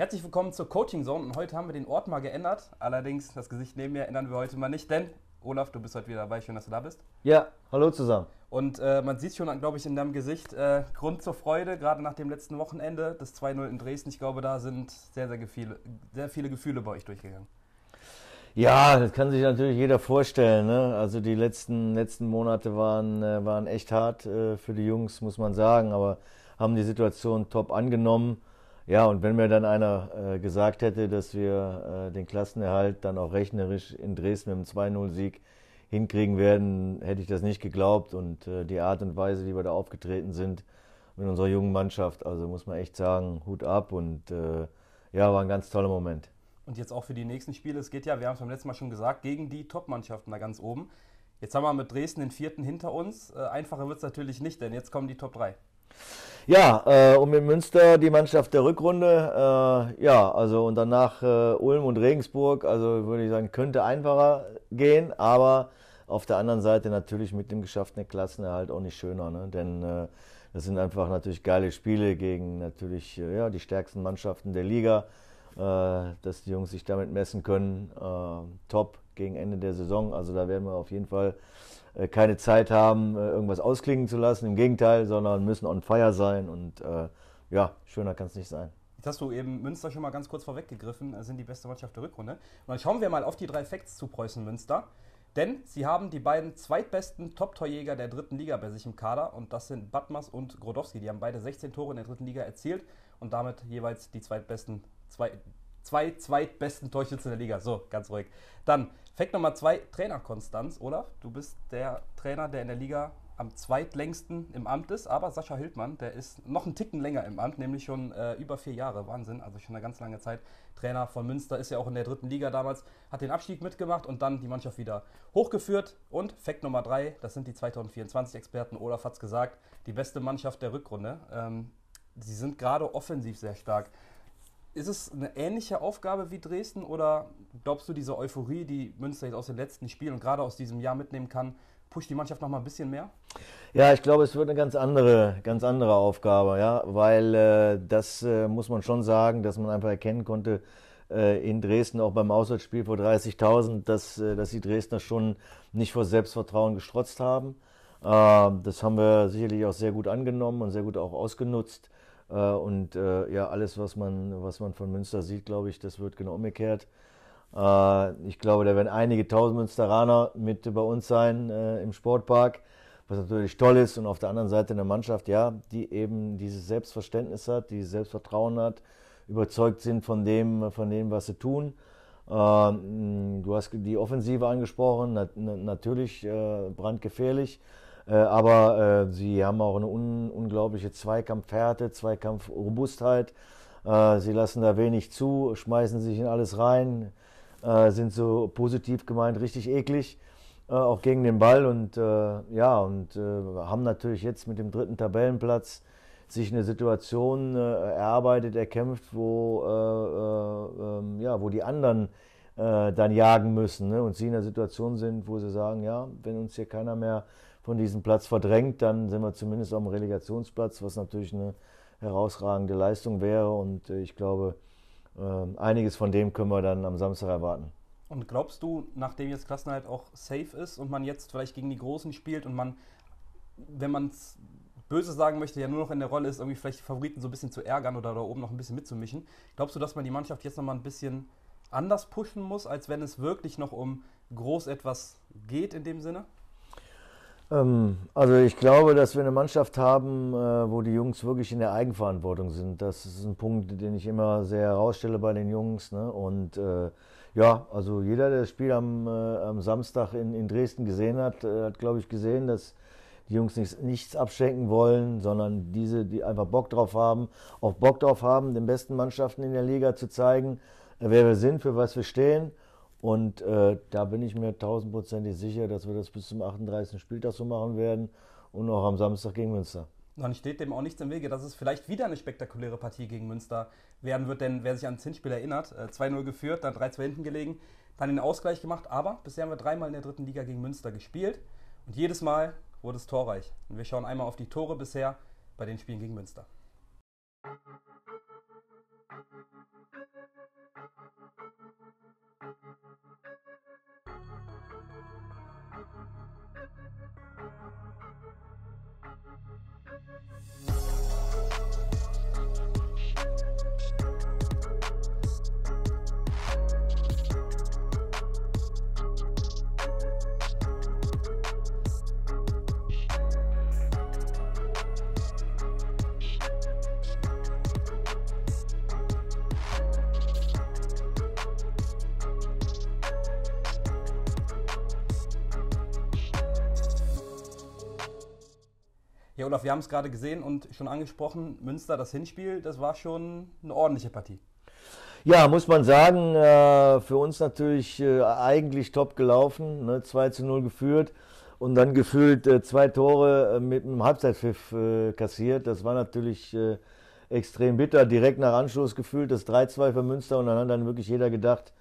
Herzlich willkommen zur Coaching Zone und heute haben wir den Ort mal geändert. Allerdings, das Gesicht neben mir ändern wir heute mal nicht, denn Olaf, du bist heute wieder dabei. Schön, dass du da bist. Ja, hallo zusammen. Und äh, man sieht schon, glaube ich, in deinem Gesicht äh, Grund zur Freude, gerade nach dem letzten Wochenende, das 2-0 in Dresden. Ich glaube, da sind sehr, sehr viele, sehr viele Gefühle bei euch durchgegangen. Ja, das kann sich natürlich jeder vorstellen. Ne? Also die letzten, letzten Monate waren, äh, waren echt hart äh, für die Jungs, muss man sagen, aber haben die Situation top angenommen ja, und wenn mir dann einer äh, gesagt hätte, dass wir äh, den Klassenerhalt dann auch rechnerisch in Dresden mit einem 2-0-Sieg hinkriegen werden, hätte ich das nicht geglaubt. Und äh, die Art und Weise, wie wir da aufgetreten sind mit unserer jungen Mannschaft, also muss man echt sagen, Hut ab. Und äh, ja, war ein ganz toller Moment. Und jetzt auch für die nächsten Spiele. Es geht ja, wir haben es beim letzten Mal schon gesagt, gegen die Top-Mannschaften da ganz oben. Jetzt haben wir mit Dresden den vierten hinter uns. Äh, einfacher wird es natürlich nicht, denn jetzt kommen die Top 3. Ja, äh, und mit Münster die Mannschaft der Rückrunde. Äh, ja, also und danach äh, Ulm und Regensburg. Also würde ich sagen, könnte einfacher gehen, aber auf der anderen Seite natürlich mit dem geschafften Klassenerhalt auch nicht schöner. Ne? Denn äh, das sind einfach natürlich geile Spiele gegen natürlich äh, ja, die stärksten Mannschaften der Liga. Äh, dass die Jungs sich damit messen können. top gegen Ende der Saison. Also da werden wir auf jeden Fall äh, keine Zeit haben, äh, irgendwas ausklingen zu lassen. Im Gegenteil, sondern müssen on fire sein. Und äh, ja, schöner kann es nicht sein. Jetzt hast du eben Münster schon mal ganz kurz vorweggegriffen, äh, sind die beste Mannschaft der Rückrunde. Und dann schauen wir mal auf die drei Facts zu Preußen Münster. Denn sie haben die beiden zweitbesten Top-Torjäger der dritten Liga bei sich im Kader und das sind Batmas und Grodowski. Die haben beide 16 Tore in der dritten Liga erzielt und damit jeweils die zweitbesten, zwei, zwei zweitbesten Torschützen der Liga. So, ganz ruhig. Dann Fakt Nummer zwei, Trainerkonstanz. Olaf, du bist der Trainer, der in der Liga am zweitlängsten im Amt ist, aber Sascha Hildmann, der ist noch einen Ticken länger im Amt, nämlich schon äh, über vier Jahre, Wahnsinn, also schon eine ganz lange Zeit. Trainer von Münster ist ja auch in der dritten Liga damals, hat den Abstieg mitgemacht und dann die Mannschaft wieder hochgeführt. Und Fakt Nummer drei, das sind die 2024-Experten, Olaf hat es gesagt, die beste Mannschaft der Rückrunde. Ähm, sie sind gerade offensiv sehr stark ist es eine ähnliche Aufgabe wie Dresden oder glaubst du, diese Euphorie, die Münster jetzt aus den letzten Spielen und gerade aus diesem Jahr mitnehmen kann, pusht die Mannschaft noch mal ein bisschen mehr? Ja, ich glaube, es wird eine ganz andere, ganz andere Aufgabe, ja, weil äh, das äh, muss man schon sagen, dass man einfach erkennen konnte äh, in Dresden auch beim Auswärtsspiel vor 30.000, dass, äh, dass die Dresdner schon nicht vor Selbstvertrauen gestrotzt haben. Ähm, das haben wir sicherlich auch sehr gut angenommen und sehr gut auch ausgenutzt. Äh, und äh, ja, alles, was man, was man von Münster sieht, glaube ich, das wird genau umgekehrt. Äh, ich glaube, da werden einige tausend Münsteraner mit bei uns sein im Sportpark, was natürlich toll ist. Und auf der anderen Seite eine Mannschaft, ja, die eben dieses Selbstverständnis hat, dieses Selbstvertrauen hat, überzeugt sind von dem, von dem, was sie tun. Du hast die Offensive angesprochen, natürlich brandgefährlich. Äh, aber äh, sie haben auch eine un unglaubliche Zweikampfhärte, Zweikampfrobustheit. Äh, sie lassen da wenig zu, schmeißen sich in alles rein, sind so positiv gemeint richtig eklig, auch gegen den Ball. Und ja, und haben natürlich jetzt mit dem dritten Tabellenplatz sich eine Situation erarbeitet, erkämpft, wo, ähm, ja, wo die anderen dann jagen müssen ne? und sie in der Situation sind, wo sie sagen, ja, wenn uns hier keiner mehr von diesem Platz verdrängt, dann sind wir zumindest auf dem Relegationsplatz, was natürlich eine herausragende Leistung wäre. Und äh, ich glaube, ähm, einiges von dem können wir dann am Samstag erwarten. Und glaubst du, nachdem jetzt Klassenheit auch safe ist und man jetzt vielleicht gegen die Großen spielt und man, wenn man es böse sagen möchte, ja nur noch in der Rolle ist, irgendwie vielleicht Favoriten so ein bisschen zu ärgern oder da oben noch ein bisschen mitzumischen, glaubst du, dass man die Mannschaft jetzt nochmal ein bisschen anders pushen muss, als wenn es wirklich noch um groß etwas geht in dem Sinne? Ähm, also ich glaube, dass wir eine Mannschaft haben, äh, wo die Jungs wirklich in der Eigenverantwortung sind. Das ist ein Punkt, den ich immer sehr herausstelle bei den Jungs. Ne? Und äh, ja, also jeder, der das Spiel am, äh, am Samstag in, in, Dresden gesehen hat, hat, glaube ich, gesehen, dass die Jungs nichts, nichts abschenken wollen, sondern diese, die einfach Bock drauf haben, auch Bock drauf haben, den besten Mannschaften in der Liga zu zeigen, wer wir sind, für was wir stehen und äh, da bin ich mir tausendprozentig sicher, dass wir das bis zum 38. Spieltag so machen werden und auch am Samstag gegen Münster. Und steht dem auch nichts im Wege, dass es vielleicht wieder eine spektakuläre Partie gegen Münster werden wird, denn wer sich ans Hinspiel erinnert, 2-0 äh, geführt, dann 3-2 hinten gelegen, dann den Ausgleich gemacht, aber bisher haben wir dreimal in der dritten Liga gegen Münster gespielt und jedes Mal wurde es torreich. Und wir schauen einmal auf die Tore bisher bei den Spielen gegen Münster. Ja, Olaf, wir haben es gerade gesehen und schon angesprochen, Münster, das Hinspiel, das war schon eine ordentliche Partie. Ja, muss man sagen, äh, für uns natürlich äh, eigentlich top gelaufen, 2 ne? zu 0 geführt und dann gefühlt äh, zwei Tore mit einem Halbzeitpfiff kassiert. Das war natürlich extrem bitter, direkt nach Anschluss gefühlt, das 3-2 für Münster und dann hat dann wirklich jeder gedacht,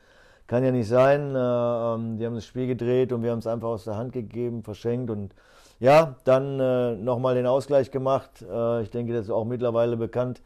kann ja nicht sein, ähm, die haben das Spiel gedreht und wir haben es einfach aus der Hand gegeben, verschenkt und ja, dann äh, nochmal den Ausgleich gemacht. Äh, ich denke, das ist auch mittlerweile bekannt,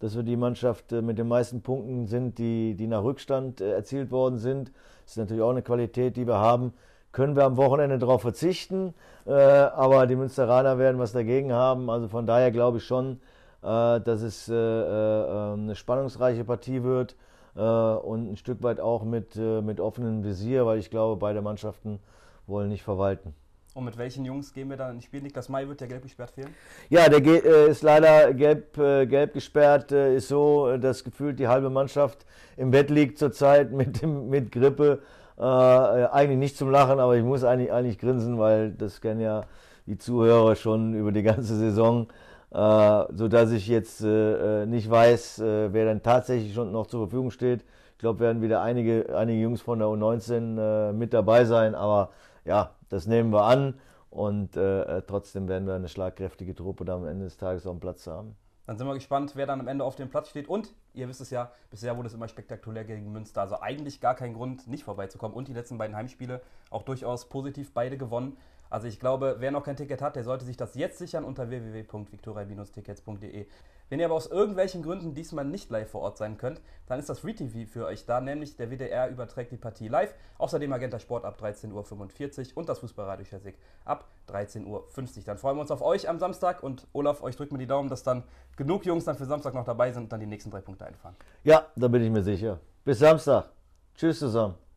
dass wir die Mannschaft äh, mit den meisten Punkten sind, die, die nach Rückstand äh, erzielt worden sind. Das ist natürlich auch eine Qualität, die wir haben. Können wir am Wochenende darauf verzichten, äh, aber die Münsteraner werden was dagegen haben. Also von daher glaube ich schon, äh, dass es eine spannungsreiche Partie wird und ein Stück weit auch mit, mit offenem Visier, weil ich glaube, beide Mannschaften wollen nicht verwalten. Und mit welchen Jungs gehen wir dann ins Spiel? Niklas Mai wird ja gelb gesperrt fehlen. Ja, der geht, äh, ist leider gelb, äh, gelb gesperrt. Äh, ist so, äh, dass gefühlt die halbe Mannschaft im Bett liegt zurzeit mit, mit Grippe. Äh, eigentlich nicht zum Lachen, aber ich muss eigentlich, eigentlich grinsen, weil das kennen ja die Zuhörer schon über die ganze Saison. so dass ich jetzt nicht weiß, wer dann tatsächlich schon noch zur Verfügung steht. Ich glaube, werden wieder einige, einige Jungs von der U19 mit dabei sein, aber ja, das nehmen wir an und äh, äh, trotzdem werden wir eine schlagkräftige Truppe da am Ende des Tages auf dem Platz haben. Dann sind wir gespannt, wer dann am Ende auf dem Platz steht. Und ihr wisst es ja, bisher wurde es immer spektakulär gegen Münster. Also eigentlich gar kein Grund, nicht vorbeizukommen. Und die letzten beiden Heimspiele auch durchaus positiv beide gewonnen. Also ich glaube, wer noch kein Ticket hat, der sollte sich das jetzt sichern unter www.victoria-tickets.de. Wenn ihr aber aus irgendwelchen Gründen diesmal nicht live vor Ort sein könnt, dann ist das Free TV für euch da, nämlich der WDR überträgt die Partie live, außerdem Magenta Sport ab 13.45 Uhr und das Fußballradio Schleswig ab 13.50 Uhr. Dann freuen wir uns auf euch am Samstag und Olaf, euch drückt mir die Daumen, dass dann genug Jungs dann für Samstag noch dabei sind und dann die nächsten drei Punkte einfahren. Ja, da bin ich mir sicher. Bis Samstag. Tschüss zusammen.